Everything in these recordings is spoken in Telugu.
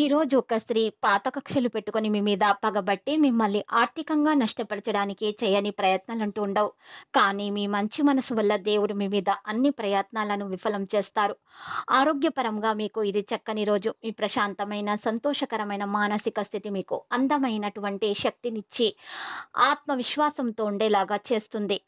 ఈరోజు ఒక స్త్రీ పాత కక్షలు పెట్టుకుని మీ మీద పగబట్టి మిమ్మల్ని ఆర్థికంగా నష్టపరచడానికి చేయని ప్రయత్నాలంటూ ఉండవు కానీ మీ మంచి మనసు వల్ల దేవుడు మీ మీద అన్ని ప్రయత్నాలను విఫలం చేస్తారు ఆరోగ్యపరంగా మీకు ఇది చక్కని రోజు మీ ప్రశాంతమైన సంతోషకరమైన మానసిక స్థితి మీకు అందమైనటువంటి శక్తినిచ్చి ఆత్మవిశ్వాసంతో ఉండేలాగా చేస్తుంది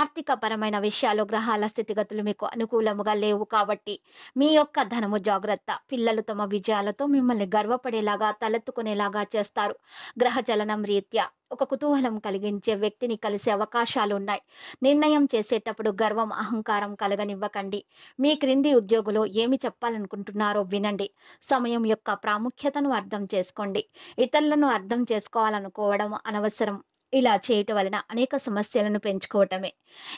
ఆర్థిక పరమైన విషయాలు గ్రహాల స్థితిగతులు మీకు అనుకూలముగా లేవు కాబట్టి మీ యొక్క ధనము జాగ్రత్త పిల్లలు తమ విజయాలతో మిమ్మల్ని గర్వపడేలాగా తలెత్తుకునేలాగా చేస్తారు గ్రహచలనం రీత్యా ఒక కుతూహలం కలిగించే వ్యక్తిని కలిసే అవకాశాలు ఉన్నాయి నిర్ణయం చేసేటప్పుడు గర్వం అహంకారం కలగనివ్వకండి మీ క్రింది ఉద్యోగులు ఏమి చెప్పాలనుకుంటున్నారో వినండి సమయం యొక్క ప్రాముఖ్యతను అర్థం చేసుకోండి ఇతరులను అర్థం చేసుకోవాలనుకోవడం అనవసరం ఇలా చేయటం వలన అనేక సమస్యలను పెంచుకోవటమే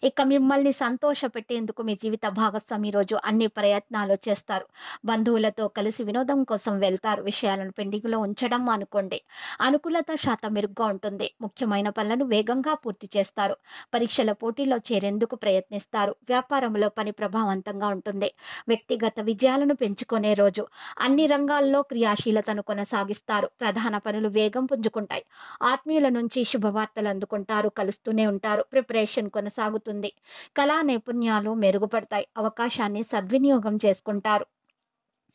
ఇక మిమ్మల్ని సంతోషపెట్టేందుకు మీ జీవిత భాగస్వామి రోజు అన్ని ప్రయత్నాలు చేస్తారు బంధువులతో కలిసి వినోదం కోసం వెళ్తారు విషయాలను పెండింగ్లో ఉంచడం అనుకోండి అనుకూలత శాతం మెరుగ్గా ఉంటుంది ముఖ్యమైన పనులను వేగంగా పూర్తి చేస్తారు పరీక్షల పోటీలో చేరేందుకు ప్రయత్నిస్తారు వ్యాపారంలో పని ప్రభావవంతంగా ఉంటుంది వ్యక్తిగత విజయాలను పెంచుకునే రోజు అన్ని రంగాల్లో క్రియాశీలతను కొనసాగిస్తారు ప్రధాన పనులు వేగం పుంజుకుంటాయి ఆత్మీయుల నుంచి శుభవార్త వార్తలు అందుకుంటారు కలుస్తూనే ఉంటారు ప్రిపరేషన్ కొనసాగుతుంది కళా నైపుణ్యాలు మెరుగుపడతాయి అవకాశాన్ని సద్వినియోగం చేసుకుంటారు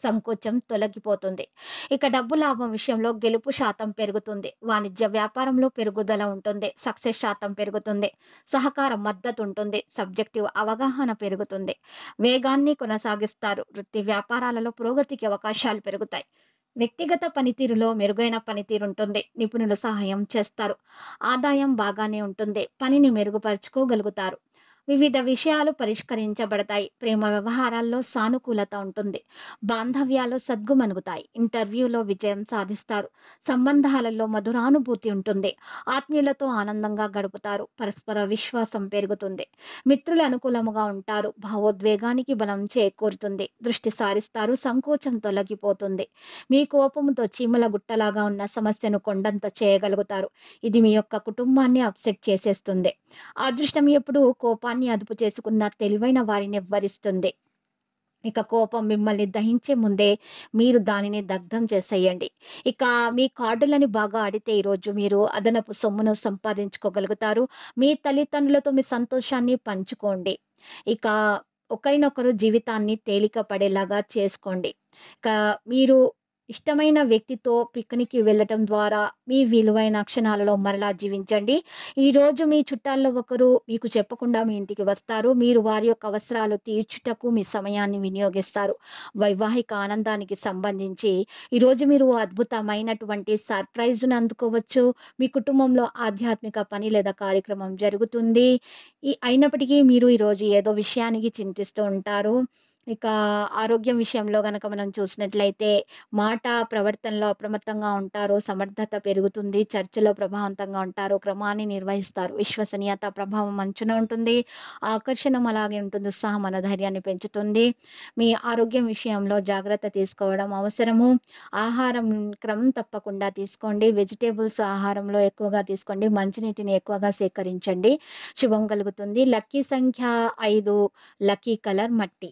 సంకోచం తొలగిపోతుంది ఇక డబ్బు లాభం విషయంలో గెలుపు శాతం పెరుగుతుంది వాణిజ్య వ్యాపారంలో పెరుగుదల ఉంటుంది సక్సెస్ శాతం పెరుగుతుంది సహకార మద్దతు ఉంటుంది సబ్జెక్టివ్ అవగాహన పెరుగుతుంది వేగాన్ని కొనసాగిస్తారు వృత్తి వ్యాపారాలలో పురోగతికి అవకాశాలు పెరుగుతాయి వ్యక్తిగత పనితీరులో మెరుగైన పనితీరు ఉంటుంది నిపుణులు సహాయం చేస్తారు ఆదాయం బాగానే ఉంటుంది పనిని మెరుగుపరుచుకోగలుగుతారు వివిధ విషయాలు పరిష్కరించబడతాయి ప్రేమ వ్యవహారాల్లో సానుకూలత ఉంటుంది బాంధవ్యాలు సద్గుమనుగుతాయి ఇంటర్వ్యూలో విజయం సాధిస్తారు సంబంధాలలో మధురానుభూతి ఉంటుంది ఆత్మీయులతో ఆనందంగా గడుపుతారు పరస్పర విశ్వాసం పెరుగుతుంది మిత్రులు అనుకూలముగా ఉంటారు భావోద్వేగానికి బలం చేకూరుతుంది దృష్టి సారిస్తారు సంకోచం తొలగిపోతుంది మీ కోపంతో చీమల గుట్టలాగా ఉన్న సమస్యను కొండంత చేయగలుగుతారు ఇది మీ యొక్క కుటుంబాన్ని అప్సెట్ చేసేస్తుంది అదృష్టం ఎప్పుడు కోప కోపాన్ని అదుపు చేసుకున్న తెలివైన వారిని వరిస్తుంది ఇక కోపం మిమ్మల్ని దహించే ముందే మీరు దానిని దగ్ధం చేసేయండి ఇక మీ కార్డులని బాగా ఆడితే ఈరోజు మీరు అదనపు సొమ్మును సంపాదించుకోగలుగుతారు మీ తల్లిదండ్రులతో మీ సంతోషాన్ని పంచుకోండి ఇక ఒకరినొకరు జీవితాన్ని తేలిక పడేలాగా చేసుకోండి ఇక మీరు ఇష్టమైన వ్యక్తితో పిక్నిక్కి వెళ్ళటం ద్వారా మీ విలువైన క్షణాలలో మరలా జీవించండి ఈరోజు మీ చుట్టాల్లో ఒకరు మీకు చెప్పకుండా మీ ఇంటికి వస్తారు మీరు వారి యొక్క అవసరాలు తీర్చుటకు మీ సమయాన్ని వినియోగిస్తారు వైవాహిక ఆనందానికి సంబంధించి ఈరోజు మీరు అద్భుతమైనటువంటి సర్ప్రైజ్ను అందుకోవచ్చు మీ కుటుంబంలో ఆధ్యాత్మిక పని లేదా కార్యక్రమం జరుగుతుంది ఈ అయినప్పటికీ మీరు ఈరోజు ఏదో విషయానికి చింతిస్తూ ఉంటారు ఇక ఆరోగ్యం విషయంలో కనుక మనం చూసినట్లయితే మాట ప్రవర్తనలో అప్రమత్తంగా ఉంటారు సమర్థత పెరుగుతుంది చర్చలో ప్రభావంతంగా ఉంటారు క్రమాన్ని నిర్వహిస్తారు విశ్వసనీయత ప్రభావం మంచున ఉంటుంది ఆకర్షణం అలాగే ఉంటుంది ఉత్సాహ మనోధైర్యాన్ని పెంచుతుంది మీ ఆరోగ్యం విషయంలో జాగ్రత్త తీసుకోవడం అవసరము ఆహారం క్రమం తప్పకుండా తీసుకోండి వెజిటేబుల్స్ ఆహారంలో ఎక్కువగా తీసుకోండి మంచినీటిని ఎక్కువగా సేకరించండి శుభం కలుగుతుంది లక్కీ సంఖ్య ఐదు లక్కీ కలర్ మట్టి